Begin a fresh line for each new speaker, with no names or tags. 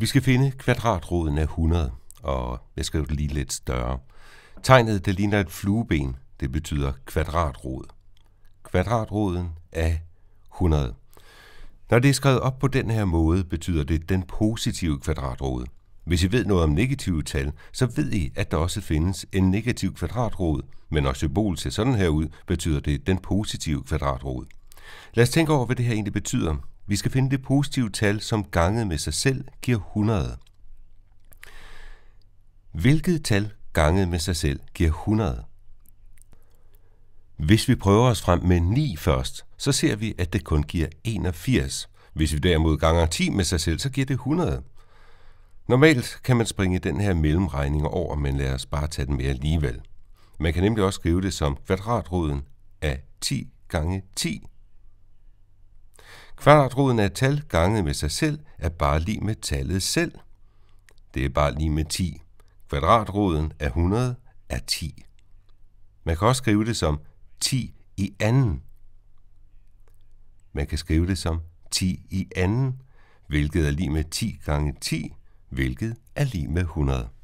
Vi skal finde kvadratroden af 100, og jeg skal det lige lidt større. Tegnet, det ligner et flueben. Det betyder kvadratrod. Kvadratroden af 100. Når det er skrevet op på den her måde, betyder det den positive kvadratrod. Hvis I ved noget om negative tal, så ved I, at der også findes en negativ kvadratrod, men når symbolet ser sådan her ud, betyder det den positive kvadratrod. Lad os tænke over, hvad det her egentlig betyder. Vi skal finde det positive tal, som ganget med sig selv giver 100. Hvilket tal ganget med sig selv giver 100? Hvis vi prøver os frem med 9 først, så ser vi, at det kun giver 81. Hvis vi derimod ganger 10 med sig selv, så giver det 100. Normalt kan man springe den her mellemregning over, men lad os bare tage den med alligevel. Man kan nemlig også skrive det som kvadratroden af 10 gange 10 Kvadratroden af et tal ganget med sig selv er bare lige med tallet selv. Det er bare lige med 10. Kvadratroden af 100 er 10. Man kan også skrive det som 10 i anden. Man kan skrive det som 10 i anden, hvilket er lige med 10 gange 10, hvilket er lige med 100.